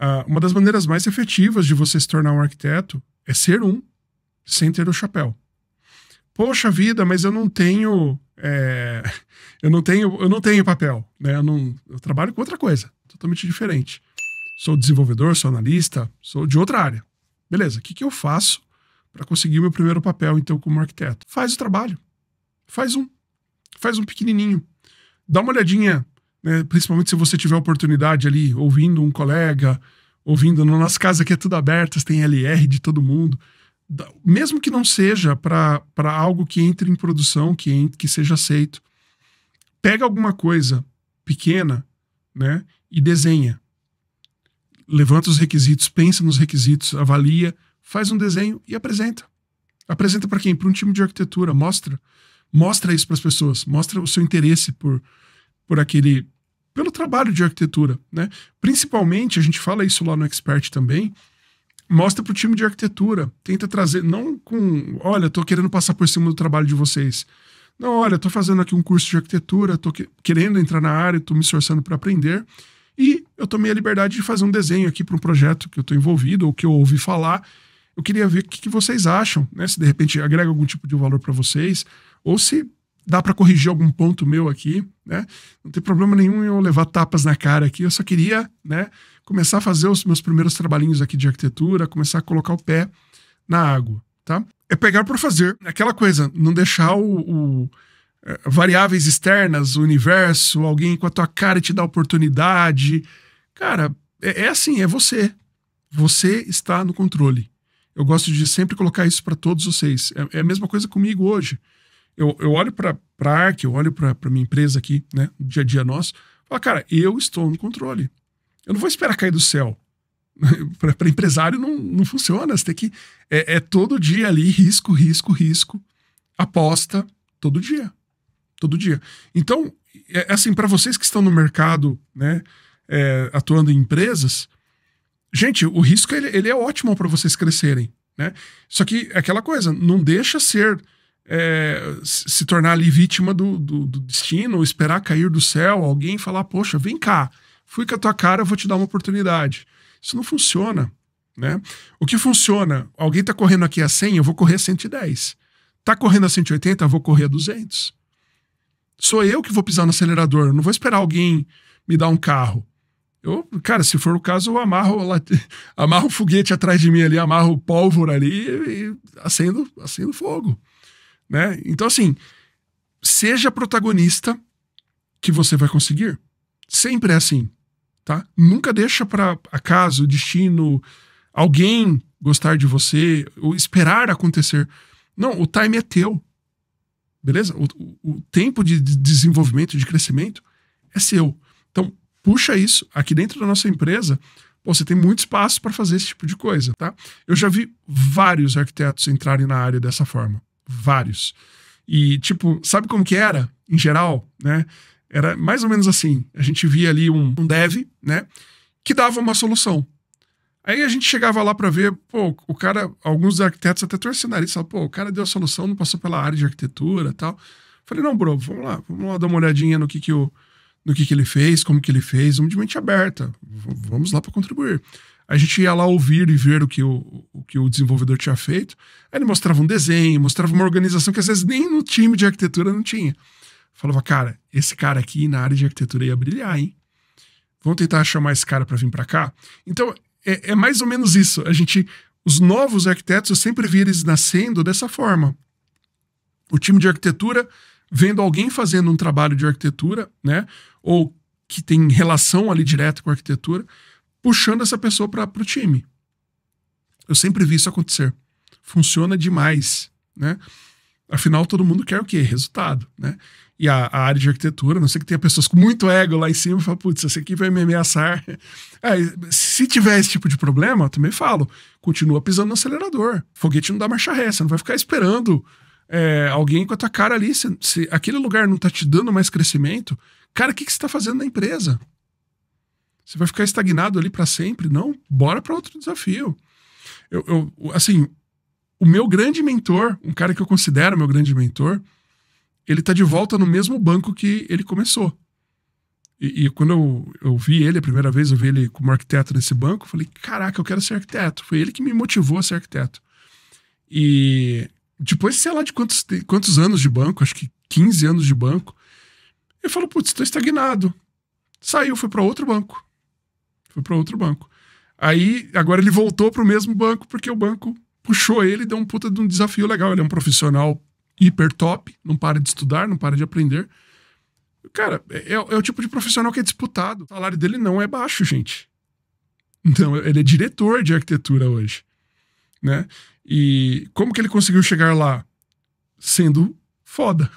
Ah, uma das maneiras mais efetivas de você se tornar um arquiteto é ser um, sem ter o chapéu. Poxa vida, mas eu não tenho. É, eu não tenho, eu não tenho papel, né? Eu, não, eu trabalho com outra coisa, totalmente diferente. Sou desenvolvedor, sou analista, sou de outra área. Beleza, o que, que eu faço para conseguir o meu primeiro papel, então, como arquiteto? Faz o trabalho. Faz um. Faz um pequenininho. Dá uma olhadinha né? principalmente se você tiver oportunidade ali, ouvindo um colega, ouvindo. na nossa casa aqui é tudo aberto, tem LR de todo mundo. Mesmo que não seja para algo que entre em produção, que, entre, que seja aceito, pega alguma coisa pequena né, e desenha. Levanta os requisitos, pensa nos requisitos, avalia, faz um desenho e apresenta. Apresenta para quem? Para um time de arquitetura. Mostra, mostra isso para as pessoas. Mostra o seu interesse por, por aquele pelo trabalho de arquitetura, né? Principalmente a gente fala isso lá no Expert também. Mostra para o time de arquitetura, tenta trazer não com, olha, tô querendo passar por cima do trabalho de vocês. Não, olha, tô fazendo aqui um curso de arquitetura, tô que, querendo entrar na área, tô me esforçando para aprender. E eu tomei a liberdade de fazer um desenho aqui para um projeto que eu estou envolvido ou que eu ouvi falar. Eu queria ver o que, que vocês acham, né? Se de repente agrega algum tipo de valor para vocês, ou se dá para corrigir algum ponto meu aqui, né? Não tem problema nenhum eu levar tapas na cara aqui. Eu só queria, né, começar a fazer os meus primeiros trabalhinhos aqui de arquitetura, começar a colocar o pé na água, tá? É pegar por fazer. Aquela coisa, não deixar o, o é, variáveis externas, o universo, alguém com a tua cara te dar oportunidade. Cara, é, é assim, é você. Você está no controle. Eu gosto de sempre colocar isso para todos vocês. É, é a mesma coisa comigo hoje eu, eu olho para a ARC, eu olho para minha empresa aqui, né, no dia a dia nosso, falo, cara, eu estou no controle. Eu não vou esperar cair do céu. para empresário não, não funciona, você tem que. É, é todo dia ali, risco, risco, risco, aposta, todo dia. Todo dia. Então, é, é assim, para vocês que estão no mercado, né, é, atuando em empresas, gente, o risco ele, ele é ótimo para vocês crescerem, né? Só que é aquela coisa, não deixa ser é, se tornar ali vítima do, do, do destino, esperar cair do céu, alguém falar, poxa, vem cá, fui com a tua cara, vou te dar uma oportunidade. Isso não funciona, né? O que funciona, alguém tá correndo aqui a 100, eu vou correr a 110. Tá correndo a 180, eu vou correr a 200. Sou eu que vou pisar no acelerador, não vou esperar alguém me dar um carro. Eu, cara, se for o caso, eu amarro, amarro foguete atrás de mim ali, amarro pólvora ali e, e acendo, acendo fogo. Né? Então, assim, seja protagonista que você vai conseguir. Sempre é assim, tá? Nunca deixa para acaso, destino, alguém gostar de você ou esperar acontecer. Não, o time é teu. Beleza? O, o, tempo de desenvolvimento, de crescimento é seu. Então, puxa isso. Aqui dentro da nossa empresa, pô, você tem muito espaço para fazer esse tipo de coisa, tá? Eu já vi vários arquitetos entrarem na área dessa forma vários. E, tipo, sabe como que era, em geral, né? Era mais ou menos assim. A gente via ali um, um dev, né? Que dava uma solução. Aí a gente chegava lá para ver, pô, o cara, alguns arquitetos até torciam o nariz, falavam, pô, o cara deu a solução, não passou pela área de arquitetura tal. Falei, não, bro, vamos lá, vamos lá dar uma olhadinha no que que o, no que que ele fez, como que ele fez, vamos de mente aberta, vamos lá para contribuir a gente ia lá ouvir e ver o que o, o, que o desenvolvedor tinha feito. Aí ele mostrava um desenho, mostrava uma organização que às vezes nem no time de arquitetura não tinha. Falava, cara, esse cara aqui na área de arquitetura ia brilhar, hein? Vamos tentar chamar esse cara para vir para cá? Então, é, é, mais ou menos isso. A gente, os novos arquitetos, eu sempre vi eles nascendo dessa forma. O time de arquitetura vendo alguém fazendo um trabalho de arquitetura, né? Ou que tem relação ali direto com a arquitetura, puxando essa pessoa para o time. Eu sempre vi isso acontecer. Funciona demais, né? Afinal, todo mundo quer o quê? Resultado, né? E a, a área de arquitetura, não sei que tenha pessoas com muito ego lá em cima e fala, putz, essa aqui vai me ameaçar. É, se tiver esse tipo de problema, eu também falo, continua pisando no acelerador. Foguete não dá marcha ré, você não vai ficar esperando é, alguém com a tua cara ali. Se, se aquele lugar não tá te dando mais crescimento, cara, o que, que você tá fazendo na empresa? Você vai ficar estagnado ali para sempre? Não, bora para outro desafio. Eu, eu, assim, o meu grande mentor, um cara que eu considero meu grande mentor, ele tá de volta no mesmo banco que ele começou. E, e quando eu, eu vi ele a primeira vez, eu vi ele como arquiteto nesse banco, eu falei: caraca, eu quero ser arquiteto. Foi ele que me motivou a ser arquiteto. E depois, sei lá de quantos, quantos anos de banco, acho que 15 anos de banco, eu falo: putz, estou estagnado. Saiu, foi para outro banco foi para outro banco. Aí, agora ele voltou para o mesmo banco porque o banco puxou ele e deu um puta de um desafio legal. Ele é um profissional hiper top, não para de estudar, não para de aprender. Cara, é, é, é o tipo de profissional que é disputado. O salário dele não é baixo, gente. Então, ele é diretor de arquitetura hoje, né? E como que ele conseguiu chegar lá? Sendo foda.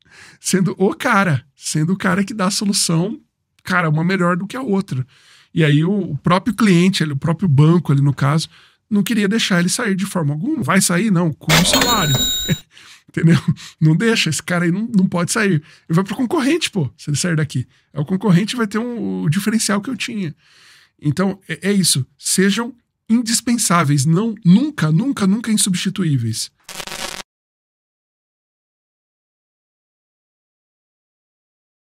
Sendo o cara. Sendo o cara que dá a solução, cara, uma melhor do que a outra. E aí o próprio cliente, ele, o próprio banco, ali no caso, não queria deixar ele sair de forma alguma. Vai sair, não, com o salário. Entendeu? Não deixa, esse cara aí não, não pode sair. Ele vai pro concorrente, pô, se ele sair daqui. É o concorrente vai ter um, o diferencial que eu tinha. Então, é, é isso. Sejam indispensáveis, não nunca, nunca, nunca insubstituíveis.